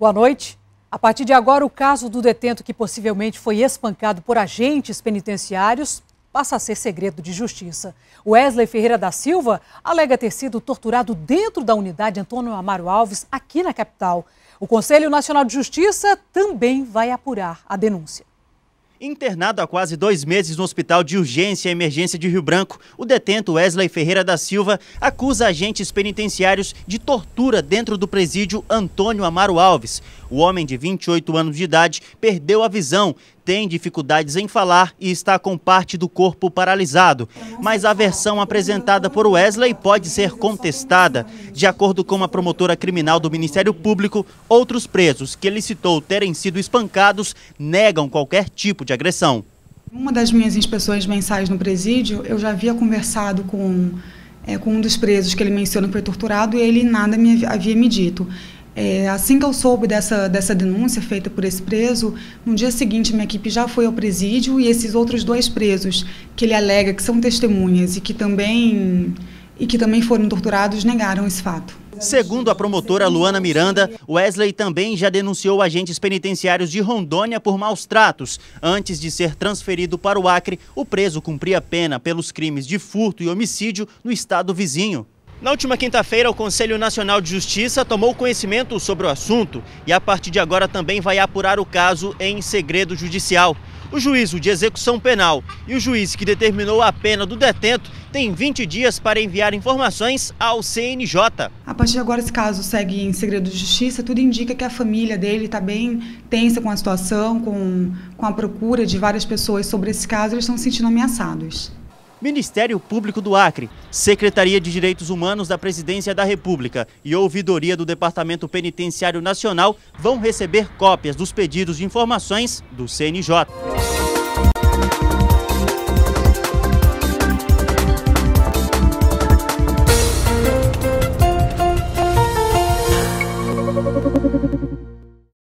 Boa noite. A partir de agora, o caso do detento que possivelmente foi espancado por agentes penitenciários passa a ser segredo de justiça. Wesley Ferreira da Silva alega ter sido torturado dentro da unidade Antônio Amaro Alves, aqui na capital. O Conselho Nacional de Justiça também vai apurar a denúncia. Internado há quase dois meses no Hospital de Urgência e Emergência de Rio Branco, o detento Wesley Ferreira da Silva acusa agentes penitenciários de tortura dentro do presídio Antônio Amaro Alves. O homem de 28 anos de idade perdeu a visão tem dificuldades em falar e está com parte do corpo paralisado. Mas a versão apresentada por Wesley pode ser contestada. De acordo com a promotora criminal do Ministério Público, outros presos que ele citou terem sido espancados negam qualquer tipo de agressão. Uma das minhas inspeções mensais no presídio, eu já havia conversado com, é, com um dos presos que ele menciona que foi torturado e ele nada me havia me dito. É, assim que eu soube dessa, dessa denúncia feita por esse preso, no dia seguinte minha equipe já foi ao presídio e esses outros dois presos, que ele alega que são testemunhas e que também, e que também foram torturados, negaram esse fato. Segundo a promotora Luana Miranda, Wesley também já denunciou agentes penitenciários de Rondônia por maus tratos. Antes de ser transferido para o Acre, o preso cumpria pena pelos crimes de furto e homicídio no estado vizinho. Na última quinta-feira, o Conselho Nacional de Justiça tomou conhecimento sobre o assunto e, a partir de agora, também vai apurar o caso em segredo judicial. O juízo de execução penal e o juiz que determinou a pena do detento têm 20 dias para enviar informações ao CNJ. A partir de agora, esse caso segue em segredo de justiça. Tudo indica que a família dele está bem tensa com a situação, com, com a procura de várias pessoas sobre esse caso. Eles estão se sentindo ameaçados. Ministério Público do Acre, Secretaria de Direitos Humanos da Presidência da República e Ouvidoria do Departamento Penitenciário Nacional vão receber cópias dos pedidos de informações do CNJ.